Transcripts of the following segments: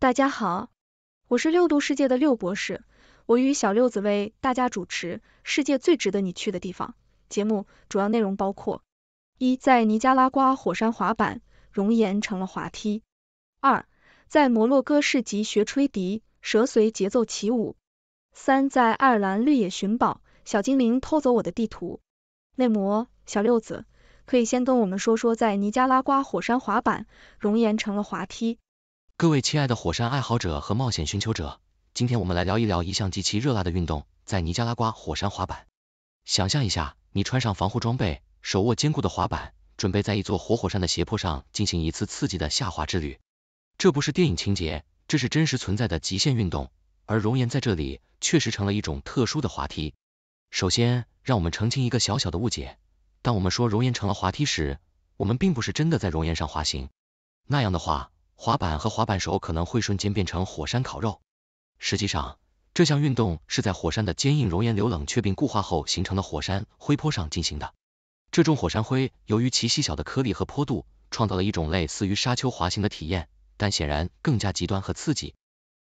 大家好，我是六度世界的六博士，我与小六子为大家主持《世界最值得你去的地方》节目。主要内容包括：一、在尼加拉瓜火山滑板，熔岩成了滑梯；二、在摩洛哥市集学吹笛，蛇随节奏起舞；三、在爱尔兰绿野寻宝，小精灵偷走我的地图。内模，小六子，可以先跟我们说说在尼加拉瓜火山滑板，熔岩成了滑梯。各位亲爱的火山爱好者和冒险寻求者，今天我们来聊一聊一项极其热辣的运动——在尼加拉瓜火山滑板。想象一下，你穿上防护装备，手握坚固的滑板，准备在一座活火山的斜坡上进行一次刺激的下滑之旅。这不是电影情节，这是真实存在的极限运动，而熔岩在这里确实成了一种特殊的滑梯。首先，让我们澄清一个小小的误解：当我们说熔岩成了滑梯时，我们并不是真的在熔岩上滑行，那样的话。滑板和滑板手可能会瞬间变成火山烤肉。实际上，这项运动是在火山的坚硬熔岩流冷却并固化后形成的火山灰坡上进行的。这种火山灰由于其细小的颗粒和坡度，创造了一种类似于沙丘滑行的体验，但显然更加极端和刺激。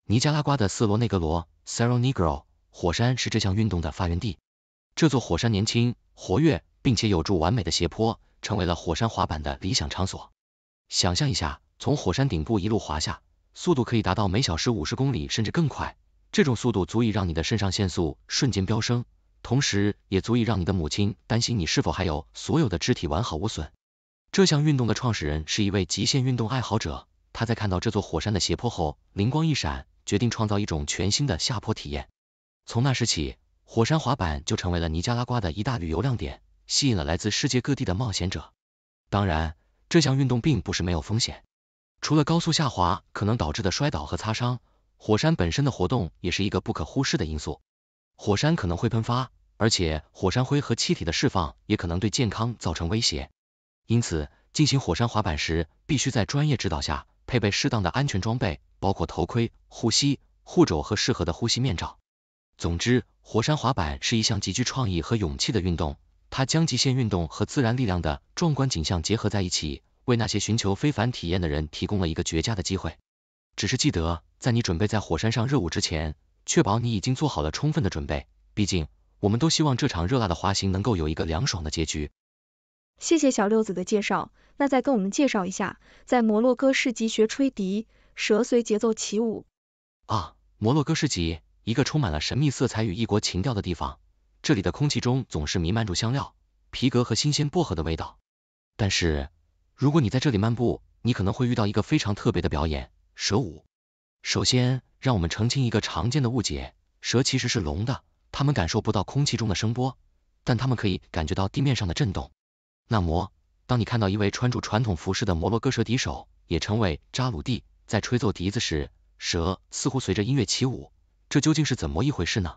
尼加拉瓜的斯罗内格罗 （Sarro Negro） 火山是这项运动的发源地。这座火山年轻、活跃，并且有助完美的斜坡，成为了火山滑板的理想场所。想象一下。从火山顶部一路滑下，速度可以达到每小时五十公里，甚至更快。这种速度足以让你的肾上腺素瞬间飙升，同时也足以让你的母亲担心你是否还有所有的肢体完好无损。这项运动的创始人是一位极限运动爱好者，他在看到这座火山的斜坡后，灵光一闪，决定创造一种全新的下坡体验。从那时起，火山滑板就成为了尼加拉瓜的一大旅游亮点，吸引了来自世界各地的冒险者。当然，这项运动并不是没有风险。除了高速下滑可能导致的摔倒和擦伤，火山本身的活动也是一个不可忽视的因素。火山可能会喷发，而且火山灰和气体的释放也可能对健康造成威胁。因此，进行火山滑板时，必须在专业指导下，配备适当的安全装备，包括头盔、护膝、护肘和适合的呼吸面罩。总之，火山滑板是一项极具创意和勇气的运动，它将极限运动和自然力量的壮观景象结合在一起。为那些寻求非凡体验的人提供了一个绝佳的机会。只是记得，在你准备在火山上热舞之前，确保你已经做好了充分的准备。毕竟，我们都希望这场热辣的滑行能够有一个凉爽的结局。谢谢小六子的介绍，那再跟我们介绍一下，在摩洛哥市集学吹笛，舌随节奏起舞。啊，摩洛哥市集，一个充满了神秘色彩与异国情调的地方。这里的空气中总是弥漫着香料、皮革和新鲜薄荷的味道。但是。如果你在这里漫步，你可能会遇到一个非常特别的表演——蛇舞。首先，让我们澄清一个常见的误解：蛇其实是聋的，它们感受不到空气中的声波，但它们可以感觉到地面上的震动。那么，当你看到一位穿着传统服饰的摩洛哥蛇笛手，也称为扎鲁蒂，在吹奏笛子时，蛇似乎随着音乐起舞，这究竟是怎么一回事呢？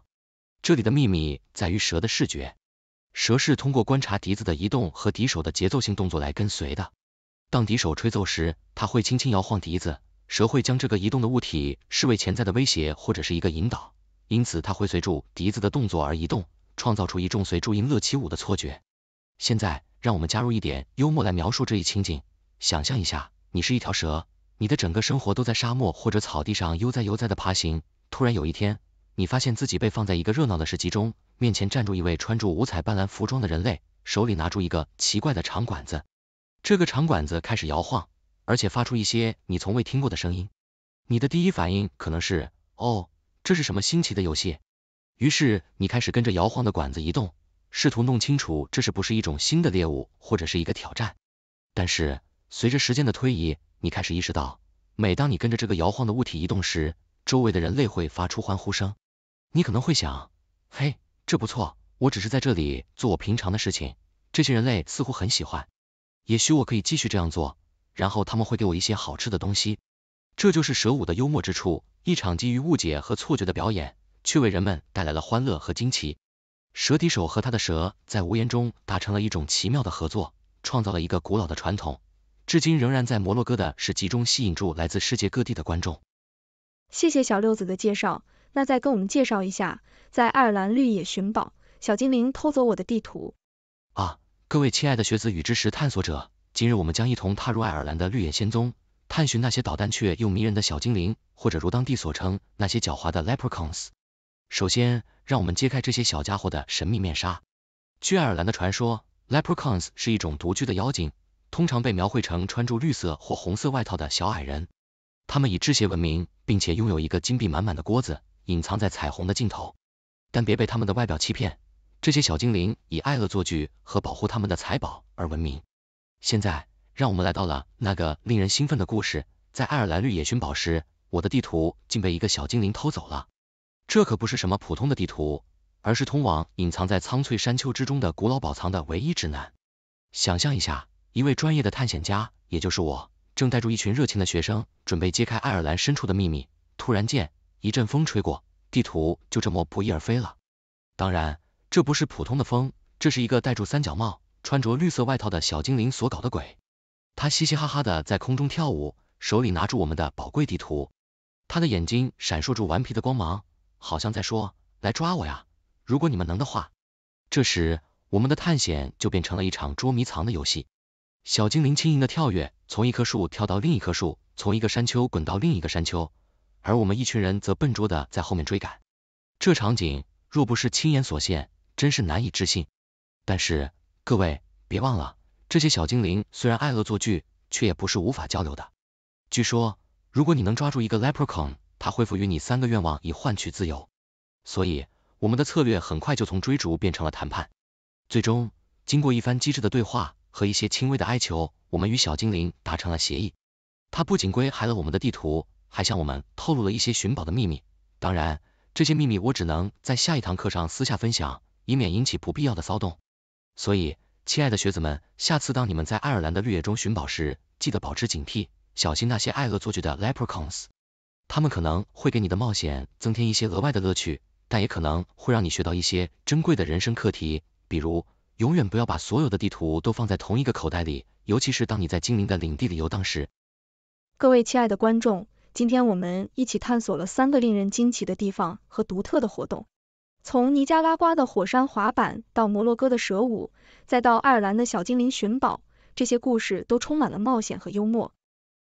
这里的秘密在于蛇的视觉，蛇是通过观察笛子的移动和笛手的节奏性动作来跟随的。当笛手吹奏时，他会轻轻摇晃笛子，蛇会将这个移动的物体视为潜在的威胁或者是一个引导，因此它会随住笛子的动作而移动，创造出一众随注音乐起舞的错觉。现在，让我们加入一点幽默来描述这一情景。想象一下，你是一条蛇，你的整个生活都在沙漠或者草地上悠哉悠哉的爬行。突然有一天，你发现自己被放在一个热闹的市集中，面前站住一位穿着五彩斑斓服装的人类，手里拿出一个奇怪的长管子。这个长管子开始摇晃，而且发出一些你从未听过的声音。你的第一反应可能是，哦，这是什么新奇的游戏？于是你开始跟着摇晃的管子移动，试图弄清楚这是不是一种新的猎物或者是一个挑战。但是随着时间的推移，你开始意识到，每当你跟着这个摇晃的物体移动时，周围的人类会发出欢呼声。你可能会想，嘿，这不错，我只是在这里做我平常的事情，这些人类似乎很喜欢。也许我可以继续这样做，然后他们会给我一些好吃的东西。这就是蛇舞的幽默之处，一场基于误解和错觉的表演，却为人们带来了欢乐和惊奇。蛇笛手和他的蛇在无言中达成了一种奇妙的合作，创造了一个古老的传统，至今仍然在摩洛哥的市集中吸引住来自世界各地的观众。谢谢小六子的介绍，那再跟我们介绍一下，在爱尔兰绿野寻宝，小精灵偷走我的地图。各位亲爱的学子与知识探索者，今日我们将一同踏入爱尔兰的绿野仙踪，探寻那些捣蛋却又迷人的小精灵，或者如当地所称，那些狡猾的 Leprechauns。首先，让我们揭开这些小家伙的神秘面纱。据爱尔兰的传说，Leprechauns 是一种独居的妖精，通常被描绘成穿着绿色或红色外套的小矮人。他们以制鞋闻名，并且拥有一个金币满满的锅子，隐藏在彩虹的尽头。但别被他们的外表欺骗。这些小精灵以爱恶作剧和保护他们的财宝而闻名。现在，让我们来到了那个令人兴奋的故事：在爱尔兰绿野寻宝时，我的地图竟被一个小精灵偷走了。这可不是什么普通的地图，而是通往隐藏在苍翠山丘之中的古老宝藏的唯一指南。想象一下，一位专业的探险家，也就是我，正带着一群热情的学生，准备揭开爱尔兰深处的秘密。突然间，一阵风吹过，地图就这么不翼而飞了。当然。这不是普通的风，这是一个戴住三角帽、穿着绿色外套的小精灵所搞的鬼。他嘻嘻哈哈的在空中跳舞，手里拿住我们的宝贵地图。他的眼睛闪烁住顽皮的光芒，好像在说：“来抓我呀！如果你们能的话。”这时，我们的探险就变成了一场捉迷藏的游戏。小精灵轻盈的跳跃，从一棵树跳到另一棵树，从一个山丘滚到另一个山丘，而我们一群人则笨拙的在后面追赶。这场景若不是亲眼所见，真是难以置信，但是各位别忘了，这些小精灵虽然爱恶作剧，却也不是无法交流的。据说，如果你能抓住一个 leprechaun，他会赋予你三个愿望以换取自由。所以，我们的策略很快就从追逐变成了谈判。最终，经过一番机智的对话和一些轻微的哀求，我们与小精灵达成了协议。他不仅归还了我们的地图，还向我们透露了一些寻宝的秘密。当然，这些秘密我只能在下一堂课上私下分享。以免引起不必要的骚动。所以，亲爱的学子们，下次当你们在爱尔兰的绿野中寻宝时，记得保持警惕，小心那些爱恶作剧的 leprechauns。他们可能会给你的冒险增添一些额外的乐趣，但也可能会让你学到一些珍贵的人生课题，比如永远不要把所有的地图都放在同一个口袋里，尤其是当你在精灵的领地里游荡时。各位亲爱的观众，今天我们一起探索了三个令人惊奇的地方和独特的活动。从尼加拉瓜的火山滑板到摩洛哥的蛇舞，再到爱尔兰的小精灵寻宝，这些故事都充满了冒险和幽默。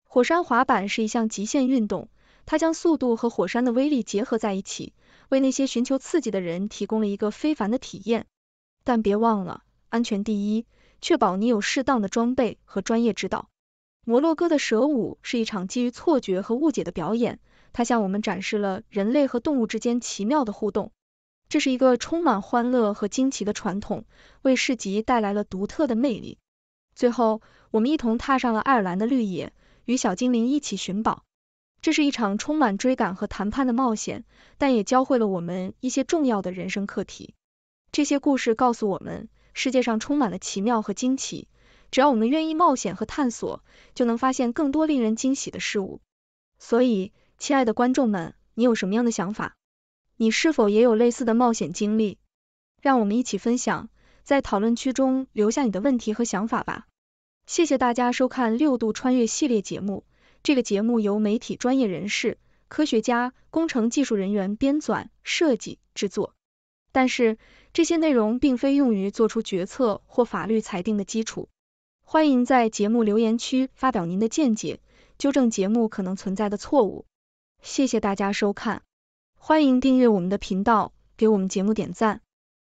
火山滑板是一项极限运动，它将速度和火山的威力结合在一起，为那些寻求刺激的人提供了一个非凡的体验。但别忘了，安全第一，确保你有适当的装备和专业指导。摩洛哥的蛇舞是一场基于错觉和误解的表演，它向我们展示了人类和动物之间奇妙的互动。这是一个充满欢乐和惊奇的传统，为市集带来了独特的魅力。最后，我们一同踏上了爱尔兰的绿野，与小精灵一起寻宝。这是一场充满追赶和谈判的冒险，但也教会了我们一些重要的人生课题。这些故事告诉我们，世界上充满了奇妙和惊奇，只要我们愿意冒险和探索，就能发现更多令人惊喜的事物。所以，亲爱的观众们，你有什么样的想法？你是否也有类似的冒险经历？让我们一起分享，在讨论区中留下你的问题和想法吧。谢谢大家收看六度穿越系列节目。这个节目由媒体专业人士、科学家、工程技术人员编纂、设计、制作，但是这些内容并非用于做出决策或法律裁定的基础。欢迎在节目留言区发表您的见解，纠正节目可能存在的错误。谢谢大家收看。欢迎订阅我们的频道，给我们节目点赞。